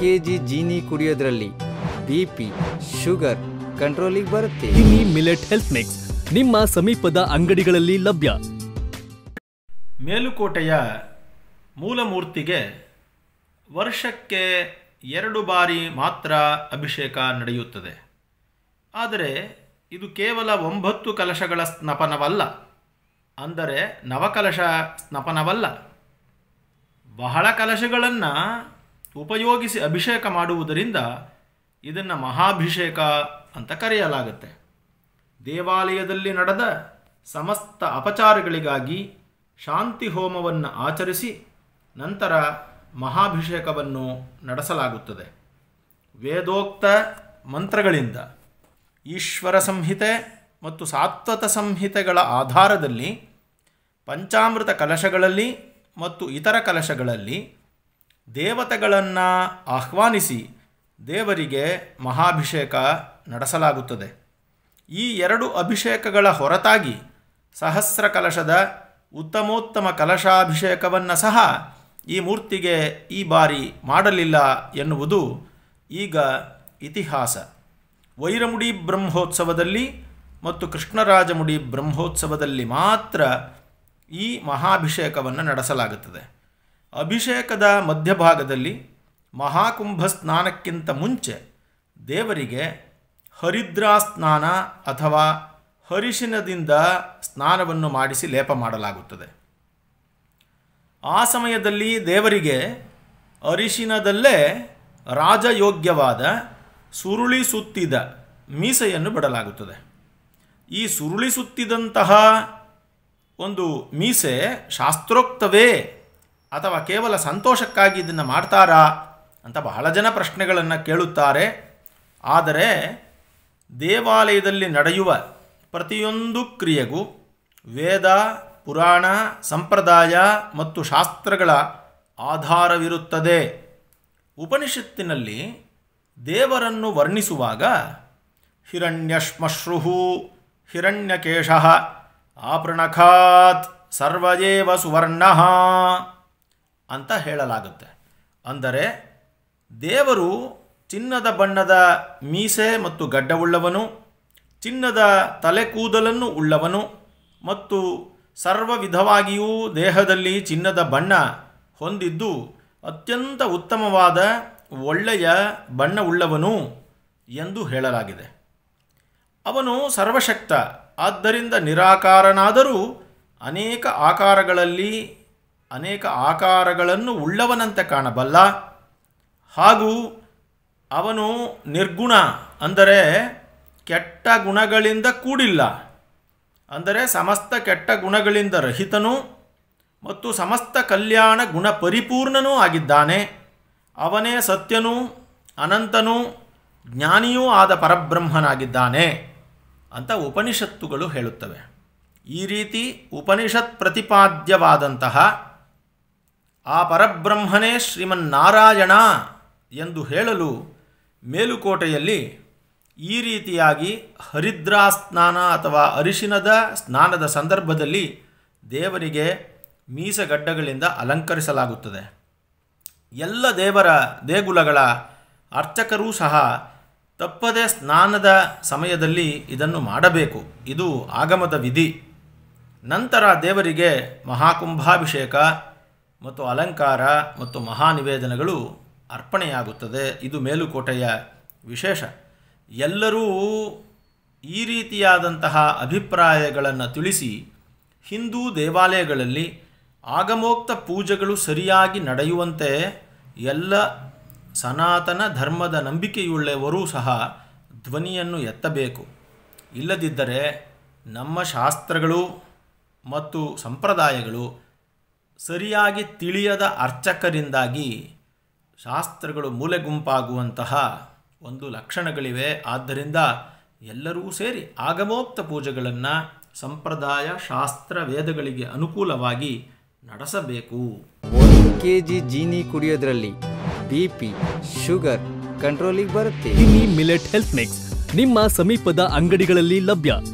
K G Jeeni ಕುಡಿಯೋದ್ರಲ್ಲಿ B P sugar ಕಂಟ್ರೋಲಿಗೆ ಬರುತ್ತೆ ಜಿನಿ ಮಿಲೆಟ್ ಹೆಲ್ತ್ ಮಿಕ್ಸ್ ನಿಮ್ಮ ಸಮೀಪದ ಅಂಗಡಿಗಳಲ್ಲಿ ಲಭ್ಯ ಮೇಲುಕೋಟೆಯ ಮೂಲಮೂರ್ತಿಗೆ ವರ್ಷಕ್ಕೆ ಎರಡು ಬಾರಿ ಮಾತ್ರ ಅಭಿಷೇಕ ನಡೆಯುತ್ತದೆ ಆದರೆ ಇದು ಕೇವಲ ಒಂಬತ್ತು ಕಲಶಗಳ ಸ್ನಪನವಲ್ಲ ಅಂದರೆ ನವಕಲಶ ಸ್ನಪನವಲ್ಲ ಬಹಳ ಕಲಶಗಳನ್ನು ಉಪಯೋಗಿಸಿ ಅಭಿಷೇಕ ಮಾಡುವುದರಿಂದ ಇದನ್ನು ಮಹಾಭಿಷೇಕ ಅಂತ ಕರೆಯಲಾಗುತ್ತೆ ದೇವಾಲಯದಲ್ಲಿ ನಡೆದ ಸಮಸ್ತ ಅಪಚಾರಗಳಿಗಾಗಿ ಶಾಂತಿ ಹೋಮವನ್ನು ಆಚರಿಸಿ ನಂತರ ಮಹಾಭಿಷೇಕವನ್ನು ನಡೆಸಲಾಗುತ್ತದೆ ವೇದೋಕ್ತ ಮಂತ್ರಗಳಿಂದ ಈಶ್ವರ ಸಂಹಿತೆ ಮತ್ತು ಸಾತ್ವತ ಸಂಹಿತೆಗಳ ಆಧಾರದಲ್ಲಿ ಪಂಚಾಮೃತ ಕಲಶಗಳಲ್ಲಿ ಮತ್ತು ಇತರ ಕಲಶಗಳಲ್ಲಿ ದೇವತೆಗಳನ್ನು ಆಹ್ವಾನಿಸಿ ದೇವರಿಗೆ ಮಹಾಭಿಷೇಕ ನಡೆಸಲಾಗುತ್ತದೆ ಈ ಎರಡು ಅಭಿಷೇಕಗಳ ಹೊರತಾಗಿ ಸಹಸ್ರ ಕಲಶದ ಉತ್ತಮೋತ್ತಮ ಕಲಶಾಭಿಷೇಕವನ್ನು ಸಹ ಈ ಮೂರ್ತಿಗೆ ಈ ಬಾರಿ ಮಾಡಲಿಲ್ಲ ಎನ್ನುವುದು ಈಗ ಇತಿಹಾಸ ವೈರಮುಡಿ ಬ್ರಹ್ಮೋತ್ಸವದಲ್ಲಿ ಮತ್ತು ಕೃಷ್ಣರಾಜಮುಡಿ ಬ್ರಹ್ಮೋತ್ಸವದಲ್ಲಿ ಮಾತ್ರ ಈ ಮಹಾಭಿಷೇಕವನ್ನು ನಡೆಸಲಾಗುತ್ತದೆ ಅಭಿಷೇಕದ ಮಧ್ಯಭಾಗದಲ್ಲಿ ಮಹಾಕುಂಭ ಸ್ನಾನಕ್ಕಿಂತ ಮುಂಚೆ ದೇವರಿಗೆ ಹರಿದ್ರಾ ಸ್ನಾನ ಅಥವಾ ಹರಿಶಿನದಿಂದ ಸ್ನಾನವನ್ನು ಮಾಡಿಸಿ ಲೇಪ ಮಾಡಲಾಗುತ್ತದೆ ಆ ಸಮಯದಲ್ಲಿ ದೇವರಿಗೆ ಅರಿಶಿನದಲ್ಲೇ ರಾಜಯೋಗ್ಯವಾದ ಸುರುಳಿ ಸುತ್ತಿದ ಮೀಸೆಯನ್ನು ಬಿಡಲಾಗುತ್ತದೆ ಈ ಸುರುಳಿ ಸುತ್ತಿದಂತಹ ಒಂದು ಮೀಸೆ ಶಾಸ್ತ್ರೋಕ್ತವೇ ಅಥವಾ ಕೇವಲ ಸಂತೋಷಕ್ಕಾಗಿ ಇದನ್ನು ಮಾಡ್ತಾರಾ ಅಂತ ಬಹಳ ಜನ ಪ್ರಶ್ನೆಗಳನ್ನು ಕೇಳುತ್ತಾರೆ ಆದರೆ ದೇವಾಲಯದಲ್ಲಿ ನಡೆಯುವ ಪ್ರತಿಯೊಂದು ಕ್ರಿಯೆಗೂ ವೇದ ಪುರಾಣ ಸಂಪ್ರದಾಯ ಮತ್ತು ಶಾಸ್ತ್ರಗಳ ಆಧಾರವಿರುತ್ತದೆ ಉಪನಿಷತ್ತಿನಲ್ಲಿ ದೇವರನ್ನು ವರ್ಣಿಸುವಾಗ ಹಿರಣ್ಯಶ್ಮಶ್ರು ಹಿರಣ್ಯಕೇಶ ಆಪೃಣಖಾತ್ ಸರ್ವಜೇವ ಸುವರ್ಣ ಅಂತ ಹೇಳಲಾಗುತ್ತೆ ಅಂದರೆ ದೇವರು ಚಿನ್ನದ ಬಣ್ಣದ ಮೀಸೆ ಮತ್ತು ಗಡ್ಡವುಳ್ಳವನು ಚಿನ್ನದ ತಲೆ ಕೂದಲನ್ನು ಉಳ್ಳವನು ಮತ್ತು ಸರ್ವ ವಿಧವಾಗಿಯೂ ದೇಹದಲ್ಲಿ ಚಿನ್ನದ ಬಣ್ಣ ಹೊಂದಿದ್ದು ಅತ್ಯಂತ ಉತ್ತಮವಾದ ಒಳ್ಳೆಯ ಬಣ್ಣವುಳ್ಳವನು ಎಂದು ಹೇಳಲಾಗಿದೆ ಅವನು ಸರ್ವಶಕ್ತ ಆದ್ದರಿಂದ ನಿರಾಕಾರನಾದರೂ ಅನೇಕ ಆಕಾರಗಳಲ್ಲಿ ಅನೇಕ ಆಕಾರಗಳನ್ನು ಉಳ್ಳವನಂತೆ ಕಾಣಬಲ್ಲ ಹಾಗೂ ಅವನು ನಿರ್ಗುಣ ಅಂದರೆ ಕೆಟ್ಟ ಗುಣಗಳಿಂದ ಕೂಡಿಲ್ಲ ಅಂದರೆ ಸಮಸ್ತ ಕೆಟ್ಟ ಗುಣಗಳಿಂದ ರಹಿತನು ಮತ್ತು ಸಮಸ್ತ ಕಲ್ಯಾಣ ಗುಣ ಪರಿಪೂರ್ಣನೂ ಆಗಿದ್ದಾನೆ ಅವನೇ ಸತ್ಯನೂ ಅನಂತನೂ ಜ್ಞಾನಿಯೂ ಆದ ಪರಬ್ರಹ್ಮನಾಗಿದ್ದಾನೆ ಅಂತ ಉಪನಿಷತ್ತುಗಳು ಹೇಳುತ್ತವೆ ಈ ರೀತಿ ಉಪನಿಷತ್ ಪ್ರತಿಪಾದ್ಯವಾದಂತಹ ಆ ಪರಬ್ರಹ್ಮನೇ ಶ್ರೀಮನ್ನಾರಾಯಣ ಎಂದು ಹೇಳಲು ಮೇಲುಕೋಟೆಯಲ್ಲಿ ಈ ರೀತಿಯಾಗಿ ಹರಿದ್ರಾ ಸ್ನಾನ ಅಥವಾ ಅರಿಶಿನದ ಸ್ನಾನದ ಸಂದರ್ಭದಲ್ಲಿ ದೇವರಿಗೆ ಮೀಸಗಡ್ಡಗಳಿಂದ ಅಲಂಕರಿಸಲಾಗುತ್ತದೆ ಎಲ್ಲ ದೇವರ ದೇಗುಲಗಳ ಅರ್ಚಕರೂ ಸಹ ತಪ್ಪದೆ ಸ್ನಾನದ ಸಮಯದಲ್ಲಿ ಇದನ್ನು ಮಾಡಬೇಕು ಇದು ಆಗಮದ ವಿಧಿ ನಂತರ ದೇವರಿಗೆ ಮಹಾಕುಂಭಾಭಿಷೇಕ ಮತ್ತು ಅಲಂಕಾರ ಮತ್ತು ಮಹಾನಿವೇದನಗಳು ಅರ್ಪಣೆಯಾಗುತ್ತದೆ ಇದು ಮೇಲುಕೋಟೆಯ ವಿಶೇಷ ಎಲ್ಲರೂ ಈ ರೀತಿಯಾದಂತಹ ಅಭಿಪ್ರಾಯಗಳನ್ನು ತಿಳಿಸಿ ಹಿಂದೂ ದೇವಾಲಯಗಳಲ್ಲಿ ಆಗಮೋಕ್ತ ಪೂಜೆಗಳು ಸರಿಯಾಗಿ ನಡೆಯುವಂತೆ ಎಲ್ಲ ಸನಾತನ ಧರ್ಮದ ನಂಬಿಕೆಯುಳ್ಳವರೂ ಸಹ ಧ್ವನಿಯನ್ನು ಎತ್ತಬೇಕು ಇಲ್ಲದಿದ್ದರೆ ನಮ್ಮ ಶಾಸ್ತ್ರಗಳು ಮತ್ತು ಸಂಪ್ರದಾಯಗಳು ಸರಿಯಾಗಿ ತಿಳಿಯದ ಅರ್ಚಕರಿಂದಾಗಿ ಶಾಸ್ತ್ರಗಳು ಮೂಲೆ ಗುಂಪಾಗುವಂತಹ ಒಂದು ಲಕ್ಷಣಗಳಿವೆ ಆದ್ದರಿಂದ ಎಲ್ಲರೂ ಸೇರಿ ಆಗಮೋಕ್ತ ಪೂಜೆಗಳನ್ನು ಸಂಪ್ರದಾಯ ಶಾಸ್ತ್ರ ವೇದಗಳಿಗೆ ಅನುಕೂಲವಾಗಿ ನಡೆಸಬೇಕು ಒಂದು ಕೆ ಜಿ ಜೀನಿ ಕುಡಿಯೋದ್ರಲ್ಲಿ ಬಿ ಪಿ ಶುಗರ್ ಕಂಟ್ರೋಲಿಗೆ ಬರುತ್ತೆ ಮಿಲೆಟ್ ಹೆಲ್ತ್ ಮಿಕ್ಸ್ ನಿಮ್ಮ ಸಮೀಪದ ಅಂಗಡಿಗಳಲ್ಲಿ ಲಭ್ಯ